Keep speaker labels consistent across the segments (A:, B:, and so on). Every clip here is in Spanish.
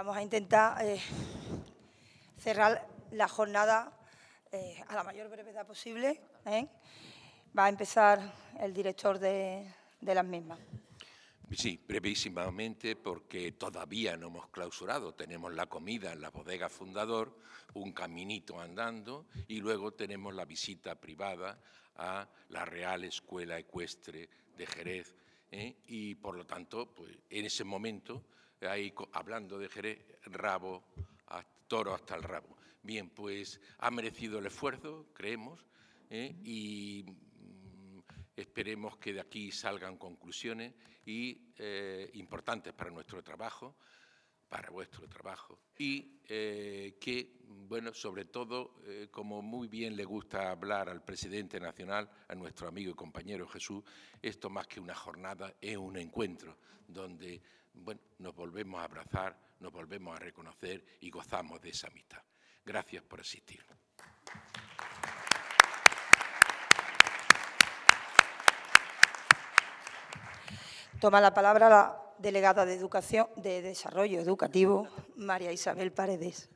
A: Vamos a intentar eh, cerrar la jornada eh, a la mayor brevedad posible. ¿eh? Va a empezar el director de, las mismas.
B: Sí, brevísimamente, porque todavía no hemos clausurado. Tenemos la comida en la bodega fundador, un caminito andando, y luego tenemos la visita privada a la Real Escuela Ecuestre de Jerez. Y, por lo tanto, pues, en ese momento ahí hablando de Jerez, rabo, toro hasta el rabo. Bien, pues ha merecido el esfuerzo, creemos, ¿eh? y mm, esperemos que de aquí salgan conclusiones y, eh, importantes para nuestro trabajo, para vuestro trabajo, y eh, que, bueno, sobre todo, como muy bien le gusta hablar al presidente nacional, a nuestro amigo y compañero Jesús, esto más que una jornada es un encuentro donde bueno, nos volvemos a abrazar, nos volvemos a reconocer y gozamos de esa amistad. Gracias por asistir.
A: Toma la palabra la delegada de Educación de Desarrollo Educativo, María Isabel Paredes.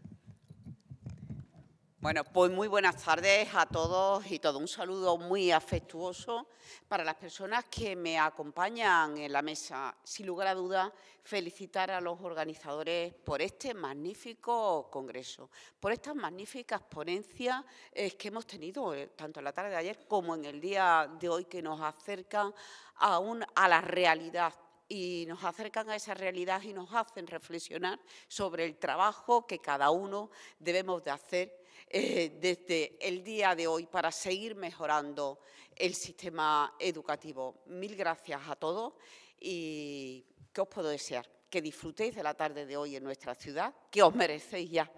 C: Bueno, pues muy buenas tardes a todos y todo. Un saludo muy afectuoso para las personas que me acompañan en la mesa. Sin lugar a dudas, felicitar a los organizadores por este magnífico congreso, por estas magníficas ponencias eh, que hemos tenido eh, tanto en la tarde de ayer como en el día de hoy, que nos acercan aún a la realidad y nos acercan a esa realidad y nos hacen reflexionar sobre el trabajo que cada uno debemos de hacer eh, desde el día de hoy para seguir mejorando el sistema educativo. Mil gracias a todos y ¿qué os puedo desear? Que disfrutéis de la tarde de hoy en nuestra ciudad, que os merecéis ya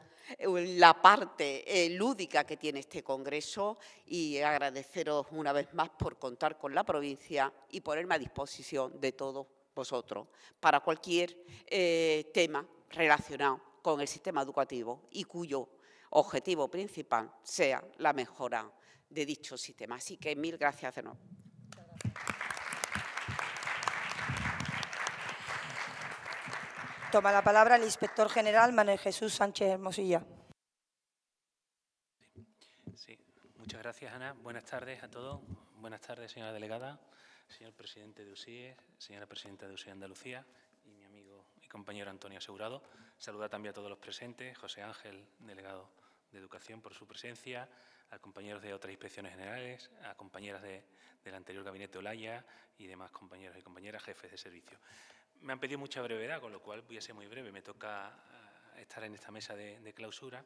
C: la parte eh, lúdica que tiene este Congreso y agradeceros una vez más por contar con la provincia y ponerme a disposición de todos vosotros para cualquier eh, tema relacionado con el sistema educativo y cuyo objetivo principal sea la mejora de dicho sistema. Así que mil gracias de nuevo.
A: Toma la palabra el inspector general Manuel Jesús Sánchez Hermosilla.
B: Sí, muchas gracias, Ana. Buenas tardes a todos. Buenas tardes, señora delegada, señor presidente de UCIE, señora presidenta de UCIE Andalucía y mi amigo y compañero Antonio Asegurado. Saluda también a todos los presentes, José Ángel, delegado de Educación por su presencia, a compañeros de otras inspecciones generales, a compañeras de, del anterior gabinete Olaya y demás compañeros y compañeras jefes de servicio. Me han pedido mucha brevedad, con lo cual voy a ser muy breve. Me toca eh, estar en esta mesa de, clausura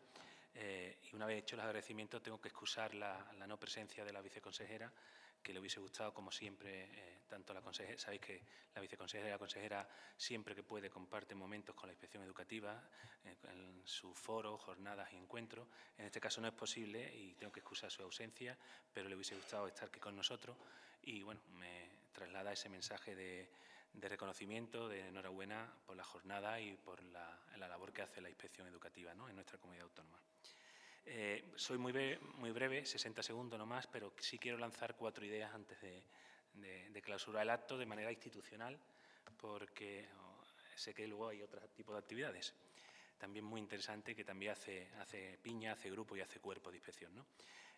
B: eh, y una vez hecho los agradecimientos tengo que excusar la, la no presencia de la viceconsejera que le hubiese gustado, como siempre, eh, tanto la consejera, sabéis que la viceconsejera y la consejera siempre que puede comparte momentos con la inspección educativa, eh, en su foro jornadas y encuentros. En este caso no es posible y tengo que excusar su ausencia, pero le hubiese gustado estar aquí con nosotros y, bueno, me traslada ese mensaje de, reconocimiento, de enhorabuena por la jornada y por la, labor que hace la inspección educativa en nuestra comunidad autónoma. Eh, soy muy breve, muy breve, 60 segundos más, pero sí quiero lanzar cuatro ideas antes de, clausurar el acto de manera institucional, porque oh, sé que luego hay otro tipo de actividades. También muy interesante que también hace, piña, hace grupo y hace cuerpo de inspección. ¿no?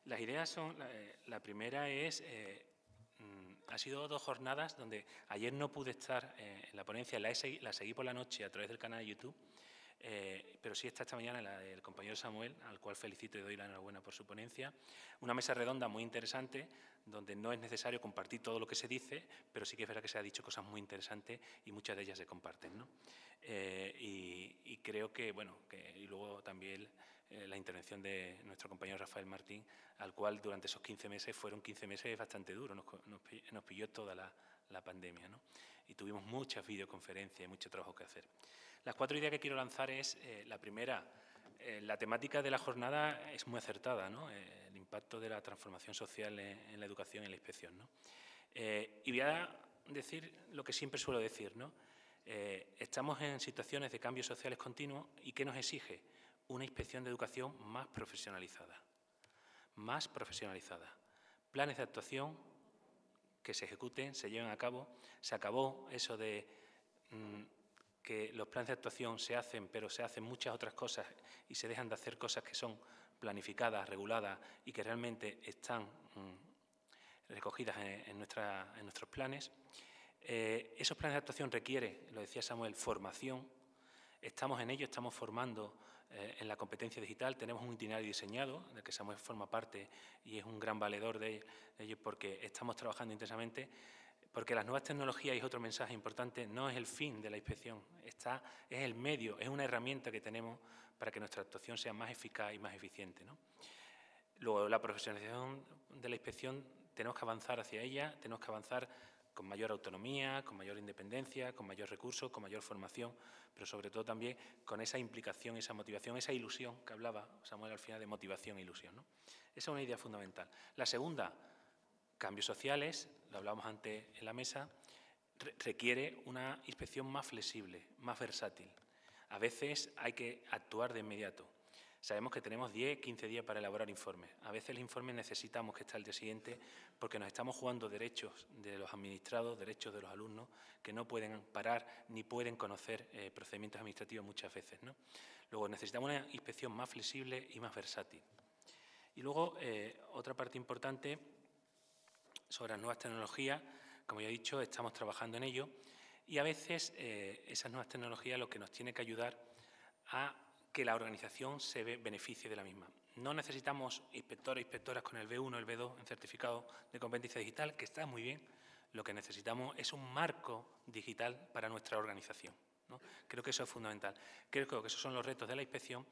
B: Las ideas son, la, eh, primera es, eh, mm, ha sido dos jornadas donde ayer no pude estar en la ponencia, la seguí por la noche a través del canal de YouTube, eh, pero sí está esta mañana la del compañero Samuel, al cual felicito y doy la enhorabuena por su ponencia. Una mesa redonda muy interesante, donde no es necesario compartir todo lo que se dice, pero sí que es verdad que se ha dicho cosas muy interesantes y muchas de ellas se comparten. ¿no? Eh, y, creo que, bueno, que, y luego también eh, la intervención de nuestro compañero Rafael Martín, al cual durante esos 15 meses, fueron 15 meses bastante duros, nos, nos, nos pilló toda la, la pandemia. ¿no? Y tuvimos muchas videoconferencias y mucho trabajo que hacer. Las cuatro ideas que quiero lanzar es, eh, la primera, eh, la temática de la jornada es muy acertada, ¿no? Eh, el impacto de la transformación social en, la educación y en la inspección. ¿no? y voy a decir lo que siempre suelo decir, ¿no? estamos en situaciones de cambios sociales continuos y ¿qué nos exige? Una inspección de educación más profesionalizada, más profesionalizada. Planes de actuación que se ejecuten, se lleven a cabo. Se acabó eso de... Mm, que los planes de actuación se hacen, pero se hacen muchas otras cosas y se dejan de hacer cosas que son planificadas, reguladas y que realmente están mm, recogidas en, nuestros planes. Eh, esos planes de actuación requieren, lo decía Samuel, formación. Estamos en ello, estamos formando eh, en la competencia digital. Tenemos un itinerario diseñado, del que Samuel forma parte y es un gran valedor de, de ello porque estamos trabajando intensamente porque las nuevas tecnologías, y es otro mensaje importante, no es el fin de la inspección, está, es el medio, es una herramienta que tenemos para que nuestra actuación sea más eficaz y más eficiente. Luego, la profesionalización de la inspección, tenemos que avanzar hacia ella, tenemos que avanzar con mayor autonomía, con mayor independencia, con mayor recursos, con mayor formación, pero sobre todo también con esa implicación, esa motivación, esa ilusión que hablaba Samuel al final de motivación e ilusión. Esa es una idea fundamental. La segunda, cambios sociales, lo hablábamos antes en la mesa, requiere una inspección más flexible, más versátil. A veces hay que actuar de inmediato. Sabemos que tenemos 10, 15 días para elaborar informes. A veces el informe necesitamos que esté al día siguiente porque nos estamos jugando derechos de los administrados, derechos de los alumnos, que no pueden parar ni pueden conocer eh, procedimientos administrativos muchas veces. ¿no? Luego, necesitamos una inspección más flexible y más versátil. Y luego, eh, otra parte importante sobre las nuevas tecnologías. Como ya he dicho, estamos trabajando en ello y a veces eh, esas nuevas tecnologías lo que nos tiene que ayudar a que la organización se beneficie de la misma. No necesitamos inspectores e inspectoras con el B1, el B2 en certificado de competencia digital, que está muy bien. Lo que necesitamos es un marco digital para nuestra organización. Creo que eso es fundamental. Creo que esos son los retos de la inspección.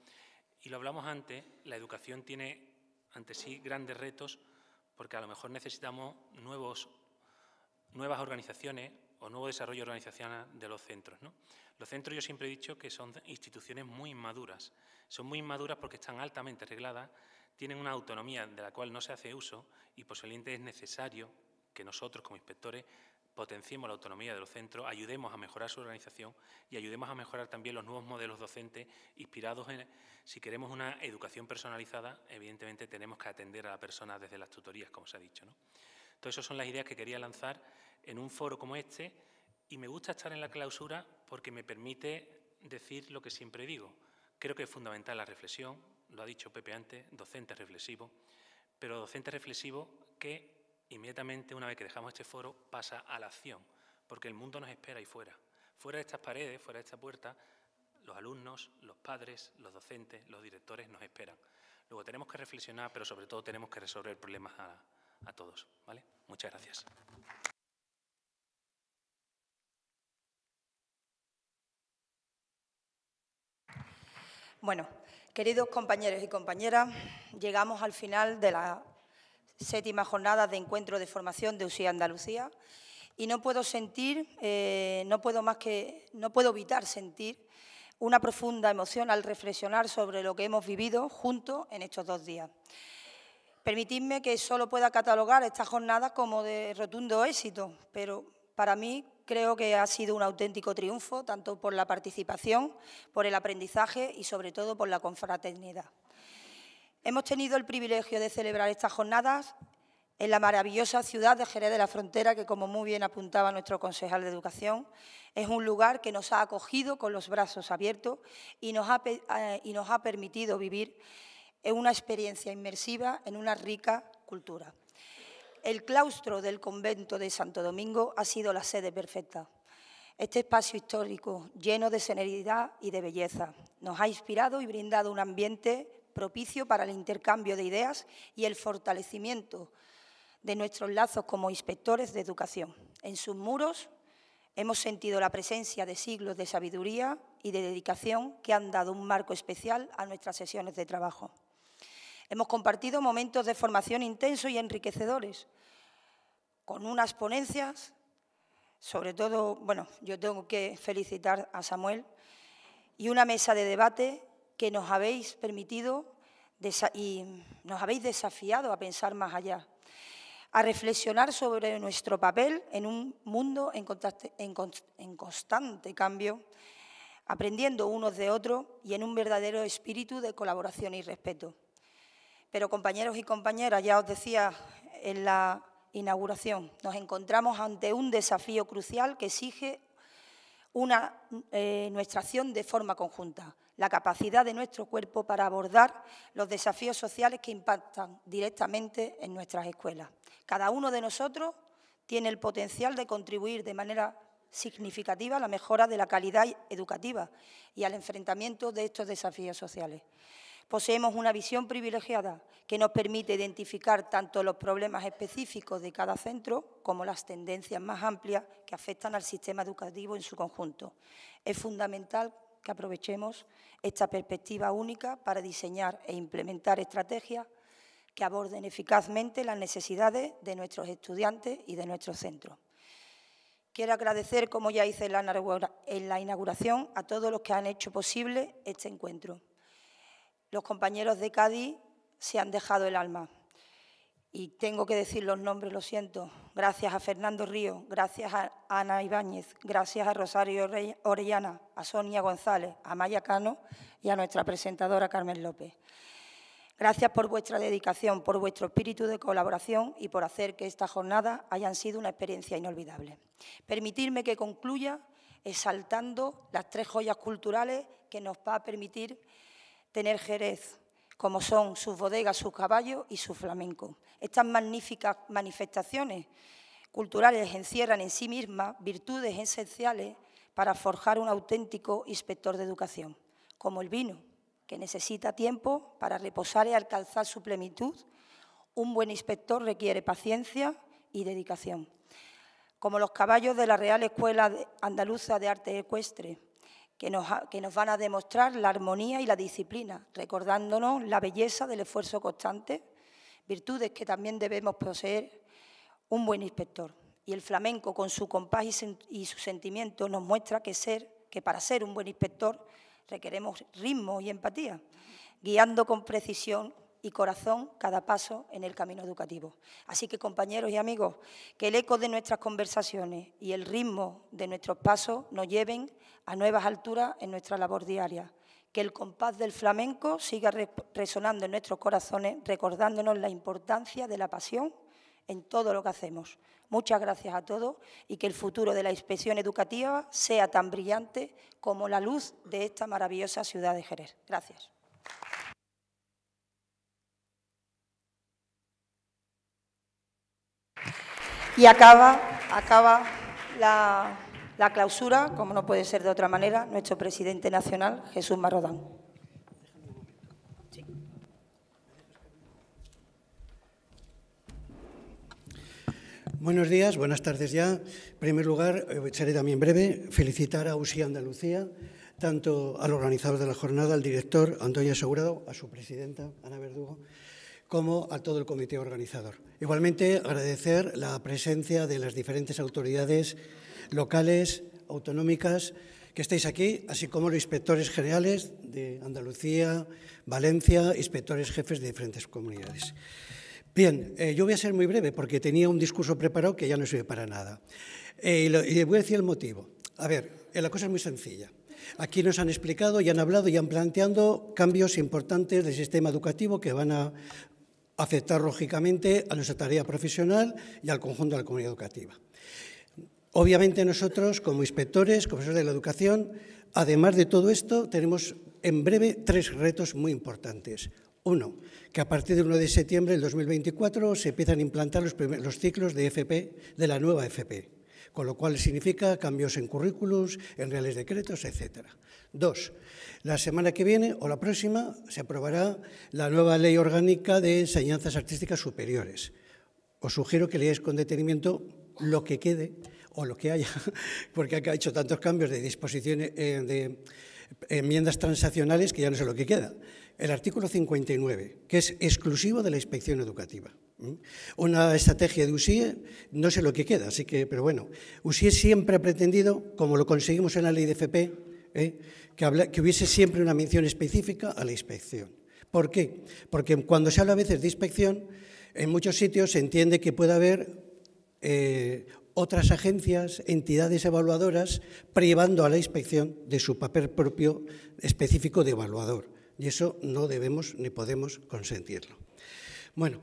B: Y lo hablamos antes, la educación tiene ante sí grandes retos porque a lo mejor necesitamos nuevas organizaciones o nuevo desarrollo organizacional de los centros. Los centros yo siempre he dicho que son instituciones muy inmaduras. Son muy inmaduras porque están altamente regladas, tienen una autonomía de la cual no se hace uso y posiblemente es necesario que nosotros como inspectores potenciemos la autonomía de los centros, ayudemos a mejorar su organización y ayudemos a mejorar también los nuevos modelos docentes inspirados en, si queremos una educación personalizada, evidentemente tenemos que atender a la persona desde las tutorías, como se ha dicho. ¿no? Entonces, esas son las ideas que quería lanzar en un foro como este y me gusta estar en la clausura porque me permite decir lo que siempre digo. Creo que es fundamental la reflexión, lo ha dicho Pepe antes, docente reflexivo, pero docente reflexivo que inmediatamente una vez que dejamos este foro pasa a la acción, porque el mundo nos espera ahí fuera. Fuera de estas paredes, fuera de esta puerta, los alumnos, los padres, los docentes, los directores nos esperan. Luego tenemos que reflexionar, pero sobre todo tenemos que resolver problemas a, a todos. ¿vale? Muchas gracias.
A: Bueno, queridos compañeros y compañeras, llegamos al final de la séptima jornada de encuentro de formación de UCI Andalucía y no puedo sentir, eh, no puedo más que, no puedo evitar sentir una profunda emoción al reflexionar sobre lo que hemos vivido juntos en estos dos días. Permitidme que solo pueda catalogar esta jornada como de rotundo éxito, pero para mí creo que ha sido un auténtico triunfo, tanto por la participación, por el aprendizaje y sobre todo por la confraternidad. Hemos tenido el privilegio de celebrar estas jornadas en la maravillosa ciudad de Jerez de la Frontera, que como muy bien apuntaba nuestro concejal de Educación, es un lugar que nos ha acogido con los brazos abiertos y nos ha, eh, y nos ha permitido vivir una experiencia inmersiva en una rica cultura. El claustro del convento de Santo Domingo ha sido la sede perfecta. Este espacio histórico, lleno de serenidad y de belleza, nos ha inspirado y brindado un ambiente propicio para el intercambio de ideas y el fortalecimiento de nuestros lazos como inspectores de educación. En sus muros hemos sentido la presencia de siglos de sabiduría y de dedicación que han dado un marco especial a nuestras sesiones de trabajo. Hemos compartido momentos de formación intensos y enriquecedores, con unas ponencias, sobre todo, bueno, yo tengo que felicitar a Samuel, y una mesa de debate que nos habéis permitido y nos habéis desafiado a pensar más allá, a reflexionar sobre nuestro papel en un mundo en, constante, cambio, aprendiendo unos de otros y en un verdadero espíritu de colaboración y respeto. Pero compañeros y compañeras, ya os decía en la inauguración, nos encontramos ante un desafío crucial que exige eh, nuestra acción de forma conjunta, la capacidad de nuestro cuerpo para abordar los desafíos sociales que impactan directamente en nuestras escuelas. Cada uno de nosotros tiene el potencial de contribuir de manera significativa a la mejora de la calidad educativa y al enfrentamiento de estos desafíos sociales. Poseemos una visión privilegiada que nos permite identificar tanto los problemas específicos de cada centro como las tendencias más amplias que afectan al sistema educativo en su conjunto. Es fundamental que aprovechemos esta perspectiva única para diseñar e implementar estrategias que aborden eficazmente las necesidades de nuestros estudiantes y de nuestros centros. Quiero agradecer, como ya hice en la inauguración, a todos los que han hecho posible este encuentro. Los compañeros de Cádiz se han dejado el alma y tengo que decir los nombres, lo siento, gracias a Fernando Río, gracias a Ana Ibáñez, gracias a Rosario Orellana, a Sonia González, a Maya Cano y a nuestra presentadora Carmen López. Gracias por vuestra dedicación, por vuestro espíritu de colaboración y por hacer que esta jornada haya sido una experiencia inolvidable. Permitirme que concluya exaltando las tres joyas culturales que nos va a permitir tener Jerez, como son sus bodegas, sus caballos y su flamenco. Estas magníficas manifestaciones culturales encierran en sí mismas virtudes esenciales para forjar un auténtico inspector de educación, como el vino, que necesita tiempo para reposar y alcanzar su plenitud. Un buen inspector requiere paciencia y dedicación, como los caballos de la Real Escuela Andaluza de Arte Ecuestre, que nos, van a demostrar la armonía y la disciplina, recordándonos la belleza del esfuerzo constante, virtudes que también debemos poseer un buen inspector. Y el flamenco, con su compás y, su sentimiento, nos muestra que, ser, que para ser un buen inspector requeremos ritmo y empatía, guiando con precisión y corazón cada paso en el camino educativo. Así que, compañeros y amigos, que el eco de nuestras conversaciones y el ritmo de nuestros pasos nos lleven a nuevas alturas en nuestra labor diaria. Que el compás del flamenco siga resonando en nuestros corazones, recordándonos la importancia de la pasión en todo lo que hacemos. Muchas gracias a todos y que el futuro de la inspección educativa sea tan brillante como la luz de esta maravillosa ciudad de Jerez. Gracias. Y acaba, acaba la, clausura, como no puede ser de otra manera, nuestro presidente nacional, Jesús Marrodán.
D: Buenos días, buenas tardes ya. En primer lugar, echaré también breve, felicitar a USI Andalucía, tanto al organizador de la jornada, al director Antonio Asegurado, a su presidenta Ana Verdugo, como a todo el comité organizador. Igualmente, agradecer la presencia de las diferentes autoridades locales, autonómicas, que estáis aquí, así como los inspectores generales de Andalucía, Valencia, inspectores jefes de diferentes comunidades. Bien, eh, yo voy a ser muy breve porque tenía un discurso preparado que ya no sirve para nada. Eh, y, voy a decir el motivo. A ver, eh, la cosa es muy sencilla. Aquí nos han explicado y han hablado y han planteado cambios importantes del sistema educativo que van a afectar lógicamente a nuestra tarea profesional y al conjunto de la comunidad educativa. Obviamente nosotros, como inspectores, profesores de la educación, además de todo esto, tenemos en breve tres retos muy importantes. Uno, que a partir del 1 de septiembre del 2024 se empiezan a implantar los, ciclos de FP, de la nueva FP, con lo cual significa cambios en currículos, en reales decretos, etcétera. Dos, la semana que viene o la próxima se aprobará la nueva Ley Orgánica de Enseñanzas Artísticas Superiores. Os sugiero que leáis con detenimiento lo que quede o lo que haya, porque ha hecho tantos cambios de disposiciones, eh, de enmiendas transaccionales que ya no sé lo que queda. El artículo 59, que es exclusivo de la inspección educativa. ¿Mm? Una estrategia de USIE, no sé lo que queda, así que, pero bueno, USIE siempre ha pretendido, como lo conseguimos en la ley de FP, ¿eh? que, hubiese siempre una mención específica a la inspección. ¿Por qué? Porque cuando se habla a veces de inspección, en muchos sitios se entiende que puede haber eh, otras agencias, entidades evaluadoras, privando a la inspección de su papel propio específico de evaluador. Y eso no debemos ni podemos consentirlo. Bueno,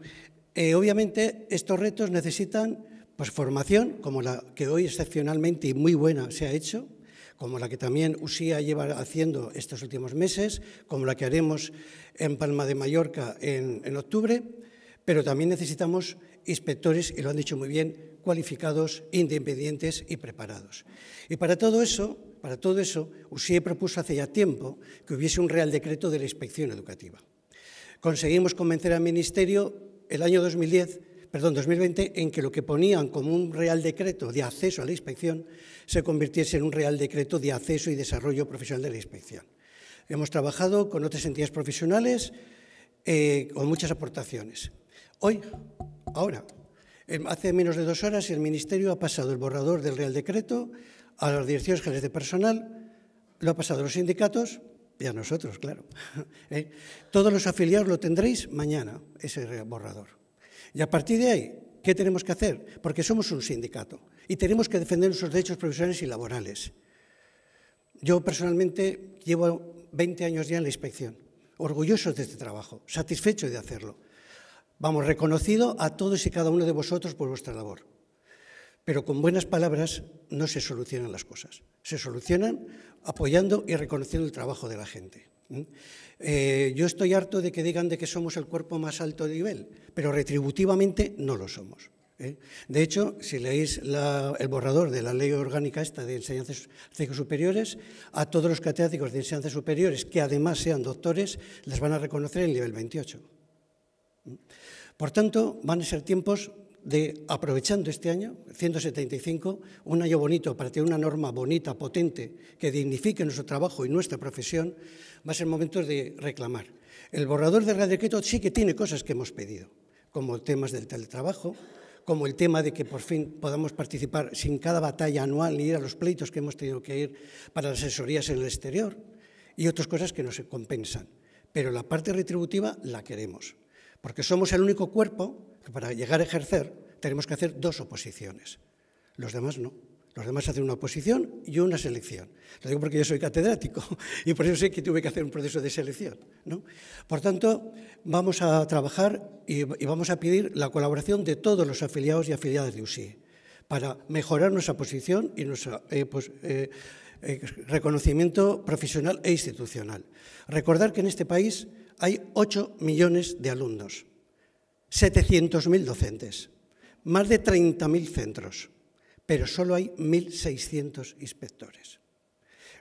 D: eh, obviamente estos retos necesitan pues, formación, como la que hoy excepcionalmente y muy buena se ha hecho, como la que también USIA lleva haciendo estos últimos meses, como la que haremos en Palma de Mallorca en, octubre, pero también necesitamos inspectores, y lo han dicho muy bien, cualificados, independientes y preparados. Y para todo eso, para todo eso, propuso hace ya tiempo que hubiese un real decreto de la inspección educativa. Conseguimos convencer al Ministerio el año 2010 perdón, 2020 en que lo que ponían como un real decreto de acceso a la inspección se convirtiese en un real decreto de acceso y desarrollo profesional de la inspección. Hemos trabajado con otras entidades profesionales eh, con muchas aportaciones. Hoy, ahora, hace menos de dos horas, el Ministerio ha pasado el borrador del real decreto a las direcciones generales de personal, lo ha pasado a los sindicatos, y a nosotros, claro. ¿Eh? Todos los afiliados lo tendréis mañana, ese borrador. Y a partir de ahí, ¿qué tenemos que hacer? Porque somos un sindicato y tenemos que defender nuestros derechos profesionales y laborales. Yo personalmente llevo 20 años ya en la inspección, orgulloso de este trabajo, satisfecho de hacerlo. Vamos, reconocido a todos y cada uno de vosotros por vuestra labor. Pero con buenas palabras no se solucionan las cosas. Se solucionan apoyando y reconociendo el trabajo de la gente. Eh, yo estoy harto de que digan de que somos el cuerpo más alto de nivel, pero retributivamente no lo somos. ¿eh? De hecho, si leéis el borrador de la ley orgánica esta de enseñanzas superiores, a todos los catedráticos de enseñanzas superiores que además sean doctores, les van a reconocer el nivel 28. Por tanto, van a ser tiempos de, aprovechando este año, 175, un año bonito para tener una norma bonita, potente, que dignifique nuestro trabajo y nuestra profesión, va a ser momento de reclamar. El borrador del Real Decreto sí que tiene cosas que hemos pedido, como temas del teletrabajo, como el tema de que por fin podamos participar sin cada batalla anual ni ir a los pleitos que hemos tenido que ir para las asesorías en el exterior y otras cosas que no se compensan. Pero la parte retributiva la queremos, porque somos el único cuerpo para llegar a ejercer tenemos que hacer dos oposiciones. Los demás no. Los demás hacen una oposición y una selección. Lo digo porque yo soy catedrático y por eso sé que tuve que hacer un proceso de selección. ¿no? Por tanto, vamos a trabajar y, vamos a pedir la colaboración de todos los afiliados y afiliadas de UCI para mejorar nuestra posición y nuestro eh, pues, eh, eh, reconocimiento profesional e institucional. Recordar que en este país hay 8 millones de alumnos. 700.000 docentes, más de 30.000 centros, pero solo hay 1.600 inspectores.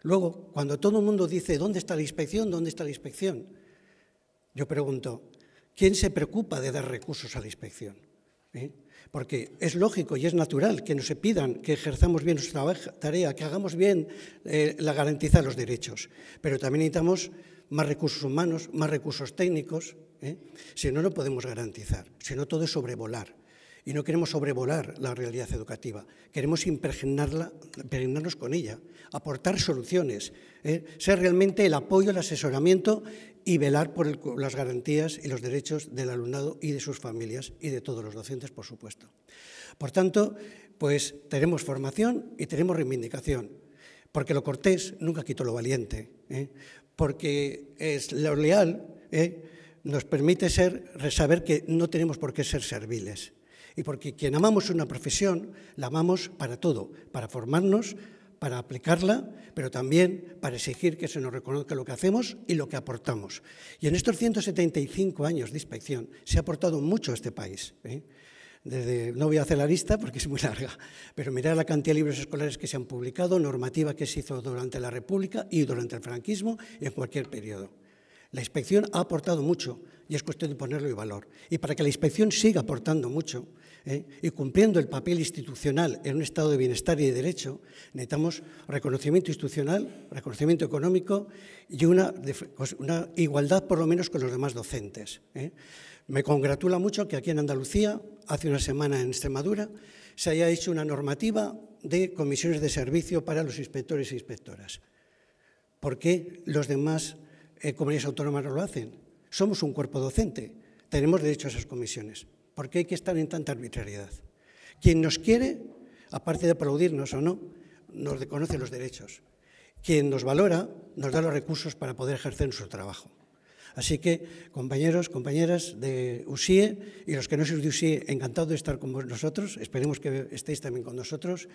D: Luego, cuando todo el mundo dice, ¿dónde está la inspección? ¿Dónde está la inspección? Yo pregunto, ¿quién se preocupa de dar recursos a la inspección? Porque es lógico y es natural que nos pidan que ejerzamos bien nuestra tarea, que hagamos bien eh, la garantiza de los derechos. Pero también necesitamos más recursos humanos, más recursos técnicos, ¿eh? Si no, no podemos garantizar, si no todo es sobrevolar. Y no queremos sobrevolar la realidad educativa, queremos impregnarla, impregnarnos con ella, aportar soluciones, ¿eh? ser realmente el apoyo, el asesoramiento y velar por las garantías y los derechos del alumnado y de sus familias y de todos los docentes, por supuesto. Por tanto, pues tenemos formación y tenemos reivindicación, porque lo cortés nunca quitó lo valiente, ¿eh? porque es lo leal nos permite ser, saber que no tenemos por qué ser serviles. Y porque quien amamos una profesión, la amamos para todo, para formarnos, para aplicarla, pero también para exigir que se nos reconozca lo que hacemos y lo que aportamos. Y en estos 175 años de inspección se ha aportado mucho a este país. ¿eh? no voy a hacer la lista porque es muy larga, pero mirad la cantidad de libros escolares que se han publicado, normativa que se hizo durante la República y durante el franquismo y en cualquier periodo. La inspección ha aportado mucho y es cuestión de ponerlo en valor. Y para que la inspección siga aportando mucho ¿eh? y cumpliendo el papel institucional en un estado de bienestar y de derecho, necesitamos reconocimiento institucional, reconocimiento económico y una, pues, igualdad por lo menos con los demás docentes. ¿eh? Me congratula mucho que aquí en Andalucía, hace una semana en Extremadura, se haya hecho una normativa de comisiones de servicio para los inspectores e inspectoras. Porque los demás eh, comunidades autónomas no lo hacen. Somos un cuerpo docente, tenemos derecho a esas comisiones. ¿Por qué hay que estar en tanta arbitrariedad? Quien nos quiere, aparte de aplaudirnos o no, nos reconoce los derechos. Quien nos valora, nos da los recursos para poder ejercer nuestro trabajo. Así que, compañeros, compañeras de USIE y los que no sois de USIE, encantado de estar con vosotros. Esperemos que estéis también con nosotros.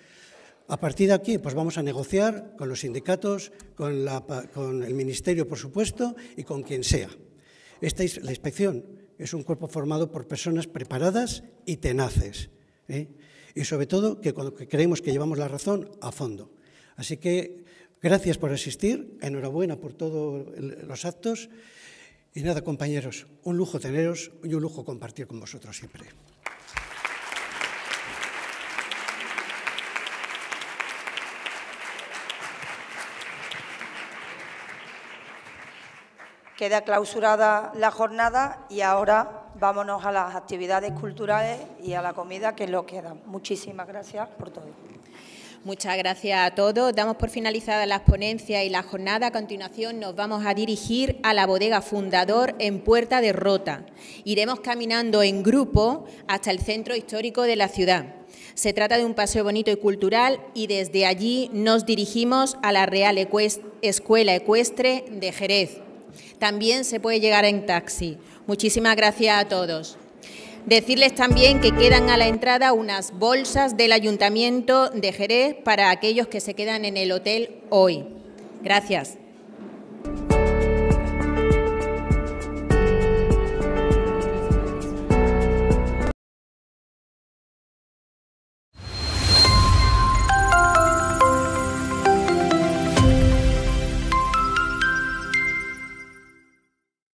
D: A partir de aquí, pues vamos a negociar con los sindicatos, con, el ministerio, por supuesto, y con quien sea. Esta es la inspección. Es un cuerpo formado por personas preparadas y tenaces. ¿eh? Y sobre todo, que creemos que llevamos la razón a fondo. Así que gracias por asistir, enhorabuena por todos los actos. Y nada, compañeros, un lujo teneros y un lujo compartir con vosotros siempre.
A: Queda clausurada la jornada y ahora vámonos a las actividades culturales y a la comida, que lo queda. Muchísimas gracias por todo.
C: Muchas gracias a todos. Damos por finalizada la ponencias y la jornada. A continuación nos vamos a dirigir a la bodega Fundador en Puerta de Rota. Iremos caminando en grupo hasta el centro histórico de la ciudad. Se trata de un paseo bonito y cultural y desde allí nos dirigimos a la Real Escuela Ecuestre de Jerez. También se puede llegar en taxi. Muchísimas gracias a todos. Decirles también que quedan a la entrada unas bolsas del Ayuntamiento de Jerez para aquellos que se quedan en el hotel hoy. Gracias.